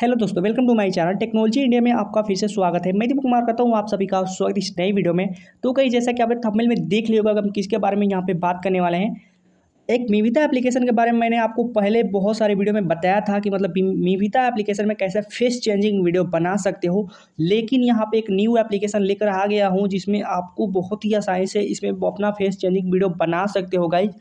hello दोस्तों welcome to my channel technology India में आपका फिर से स्वागत है मैं दीपक कुमार करता हूँ आप सभी का स्वागत इस नई वीडियो में तो कहीं जैसा कि आपने थंबनेल में देख लिया होगा हम किसके बारे में यहाँ पे बात करने वाले हैं एक मीविता एप्लीकेशन के बारे में मैंने आपको पहले बहुत सारे वीडियो में बताया था कि मतलब मीविता एप्लीकेशन में कैसे फेस चेंजिंग वीडियो बना सकते हो लेकिन यहाँ पे एक न्यू एप्लीकेशन लेकर आ गया हूँ जिसमें आपको बहुत ही आसानी से इसमें अपना फेस चेंजिंग वीडियो बना सकते हो गाइज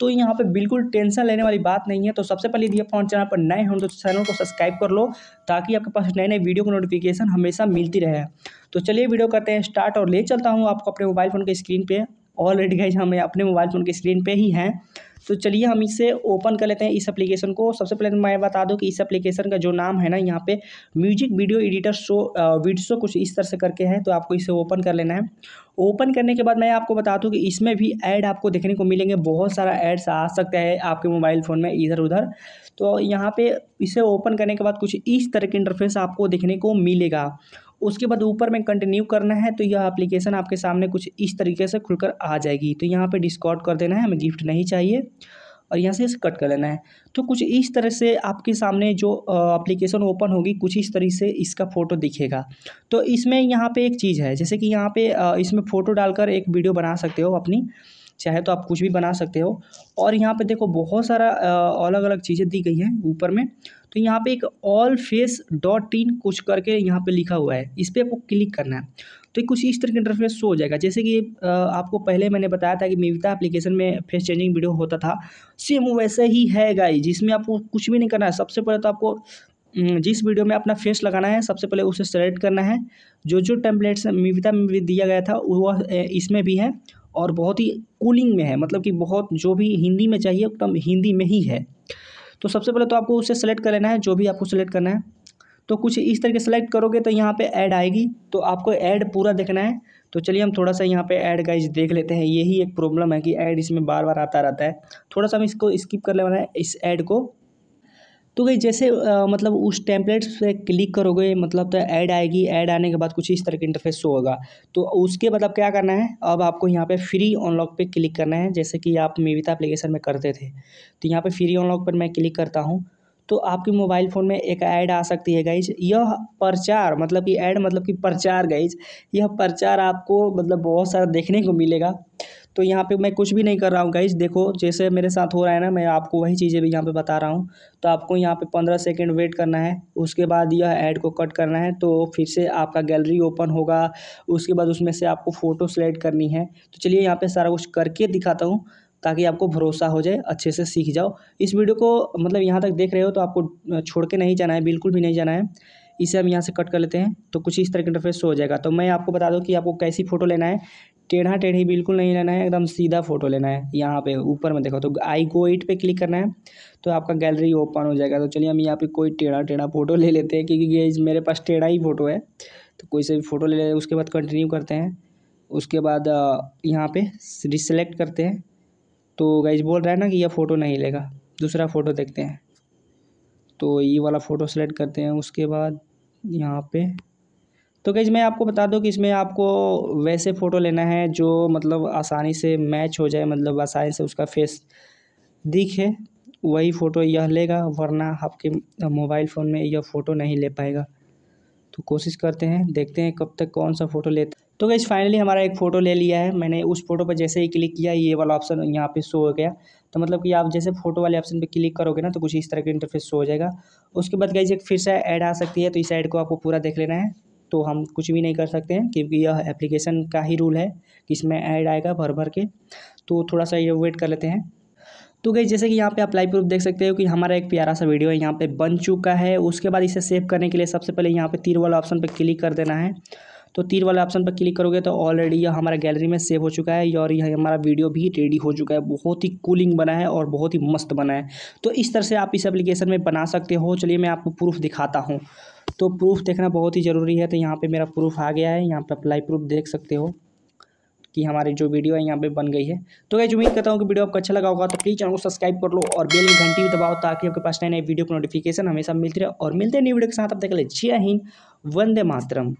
तो यहाँ पे बिल्कुल टेंशन लेने वाली बात नहीं है तो सबसे पहले यदि आप हमारे चैनल पर नए हों तो चैनल को सब्सक्राइब कर लो ताकि आपके पास नए नए वीडियो की नोटिफिकेशन हमेशा मिलती रहे तो चलिए वीडियो करते हैं स्टार्ट और ले चलता हूँ आपको अपने मोबाइल फ़ोन के स्क्रीन पर ऑलरेडी गए हमें अपने मोबाइल फ़ोन के स्क्रीन पर ही हैं तो चलिए हम इसे ओपन कर लेते हैं इस एप्लीकेशन को सबसे पहले मैं बता दूँ कि इस एप्लीकेशन का जो नाम है ना यहाँ पे music video editor show video कुछ इस तरह से करके है तो आपको इसे ओपन कर लेना है ओपन करने के बाद मैं आपको बता दूँ कि इसमें भी ऐड आपको देखने को मिलेंगे बहुत सारा ऐड्स आ सकता है आपके मोबाइल फ़ोन में इधर उधर तो यहाँ पर इसे ओपन करने के बाद कुछ इस तरह के इंटरफेस आपको देखने को मिलेगा उसके बाद ऊपर में कंटिन्यू करना है तो यह एप्लीकेशन आपके सामने कुछ इस तरीके से खुलकर आ जाएगी तो यहाँ पे डिस्काउंट कर देना है हमें गिफ्ट नहीं चाहिए और यहाँ से इसे कट कर लेना है तो कुछ इस तरह से आपके सामने जो एप्लीकेशन ओपन होगी कुछ इस तरह से इसका फ़ोटो दिखेगा तो इसमें यहाँ पे एक चीज़ है जैसे कि यहाँ पे इसमें फ़ोटो डालकर एक वीडियो बना सकते हो अपनी चाहे तो आप कुछ भी बना सकते हो और यहाँ पे देखो बहुत सारा अलग अलग चीज़ें दी गई हैं ऊपर में तो यहाँ पे एक ऑल फेस डॉट इन कुछ करके यहाँ पे लिखा हुआ है इस पर आपको क्लिक करना है तो कुछ इस तरह का इंटरफेस शो हो जाएगा जैसे कि आपको पहले मैंने बताया था कि मेविता एप्लीकेशन में फेस चेंजिंग वीडियो होता था सेम वैसे ही है गाई जिसमें आपको कुछ भी नहीं करना है सबसे पहले तो आपको जिस वीडियो में अपना फेस लगाना है सबसे पहले उसे सेलेक्ट करना है जो जो टेम्पलेट्स मिविता में भी दिया गया था वह इसमें भी है और बहुत ही कूलिंग में है मतलब कि बहुत जो भी हिंदी में चाहिए एकदम हिंदी में ही है तो सबसे पहले तो आपको उसे सेलेक्ट कर लेना है जो भी आपको सेलेक्ट करना है तो कुछ इस तरीके सेलेक्ट करोगे तो यहाँ पे ऐड आएगी तो आपको ऐड पूरा देखना है तो चलिए हम थोड़ा सा यहाँ पे ऐड गाइज देख लेते हैं यही एक प्रॉब्लम है कि ऐड इसमें बार बार आता रहता है थोड़ा सा हम इसको स्किप कर लेना है इस ऐड को तो गई जैसे आ, मतलब उस टेम्पलेट्स पे क्लिक करोगे मतलब तो ऐड आएगी ऐड आने के बाद कुछ इस तरह का इंटरफेस शो होगा तो उसके मतलब क्या करना है अब आपको यहाँ पे फ्री ऑनलॉक पे क्लिक करना है जैसे कि आप मेविता एप्लीकेशन में करते थे तो यहाँ पे फ्री ऑनलॉक पर मैं क्लिक करता हूँ तो आपके मोबाइल फ़ोन में एक ऐड आ सकती है गाइज यह प्रचार मतलब कि ऐड मतलब कि प्रचार गाइज यह प्रचार आपको मतलब बहुत सारा देखने को मिलेगा तो यहाँ पे मैं कुछ भी नहीं कर रहा हूँ गाइज देखो जैसे मेरे साथ हो रहा है ना मैं आपको वही चीज़ें भी यहाँ पे बता रहा हूँ तो आपको यहाँ पे पंद्रह सेकेंड वेट करना है उसके बाद यह ऐड को कट करना है तो फिर से आपका गैलरी ओपन होगा उसके बाद उसमें से आपको फ़ोटो सेलेक्ट करनी है तो चलिए यहाँ पर सारा कुछ करके दिखाता हूँ ताकि आपको भरोसा हो जाए अच्छे से सीख जाओ इस वीडियो को मतलब यहाँ तक देख रहे हो तो आपको छोड़ के नहीं जाना है बिल्कुल भी नहीं जाना है इसे हम यहाँ से कट कर लेते हैं तो कुछ इस तरह का इंटरफेस हो जाएगा तो मैं आपको बता दूँ कि आपको कैसी फ़ोटो लेना है टेढ़ा टेढ़ी बिल्कुल नहीं लेना है एकदम सीधा फोटो लेना है यहाँ पे ऊपर में देखो तो आई को एट पे क्लिक करना है तो आपका गैलरी ओपन हो जाएगा तो चलिए हम यहाँ पे कोई टेढ़ा टेढ़ा फोटो ले लेते हैं क्योंकि ये मेरे पास टेढ़ा ही फोटो है तो कोई से भी फ़ोटो ले लेते उसके बाद कंटिन्यू करते हैं उसके बाद यहाँ पर रिसलेक्ट करते हैं तो गाइज बोल रहा है ना कि यह फ़ोटो नहीं लेगा दूसरा फ़ोटो देखते हैं तो ये वाला फ़ोटो सेलेक्ट करते हैं उसके बाद यहाँ पर तो गैज़ मैं आपको बता दूं कि इसमें आपको वैसे फ़ोटो लेना है जो मतलब आसानी से मैच हो जाए मतलब आसानी से उसका फेस दिखे वही फ़ोटो यह लेगा वरना आपके मोबाइल फ़ोन में यह फ़ोटो नहीं ले पाएगा तो कोशिश करते हैं देखते हैं कब तक कौन सा फ़ोटो लेते तो गैस फाइनली हमारा एक फ़ोटो ले लिया है मैंने उस फ़ोटो पर जैसे ही क्लिक किया ये वाला ऑप्शन यहाँ पर शो हो गया तो मतलब कि आप जैसे फ़ोटो वाले ऑप्शन पे क्लिक करोगे ना तो कुछ इस तरह का इंटरफेस शो हो जाएगा उसके बाद कैसे एक फिर से ऐड आ सकती है तो इस ऐड को आपको पूरा देख लेना है तो हम कुछ भी नहीं कर सकते हैं क्योंकि यह एप्लीकेशन का ही रूल है कि इसमें ऐड आएगा भर भर के तो थोड़ा सा ये वेट कर लेते हैं तो गई जैसे कि यहाँ पे अप्लाई प्रूफ देख सकते हो कि हमारा एक प्यारा सा वीडियो है यहाँ पे बन चुका है उसके बाद इसे सेव करने के लिए सबसे पहले यहाँ पे तीर वाला ऑप्शन पे क्लिक कर देना है तो तीर वाला ऑप्शन पर क्लिक करोगे तो ऑलरेडी यह हमारा गैलरी में सेव हो चुका है और यह हमारा वीडियो भी रेडी हो चुका है बहुत ही कूलिंग बना है और बहुत ही मस्त बना है तो इस तरह से आप इस एप्लीकेशन में बना सकते हो चलिए मैं आपको प्रूफ दिखाता हूँ तो प्रूफ देखना बहुत ही ज़रूरी है तो यहाँ पे मेरा प्रूफ आ गया है यहाँ पे अप्लाई प्रूफ देख सकते हो कि हमारी जो वीडियो है यहाँ पे बन गई है तो गैज उम्मीद करता हूँ कि वीडियो आपको अच्छा लगा होगा तो प्लीज़ चैनल को सब्सक्राइब कर लो और बेल की घंटी भी दबाओ ताकि आपके पास नए नए वीडियो को नोटिफिकेशन हमेशा मिलती रहे और मिलते हैं नई वीडियो के साथ आप देख ले जय हिंद वंदे मातरम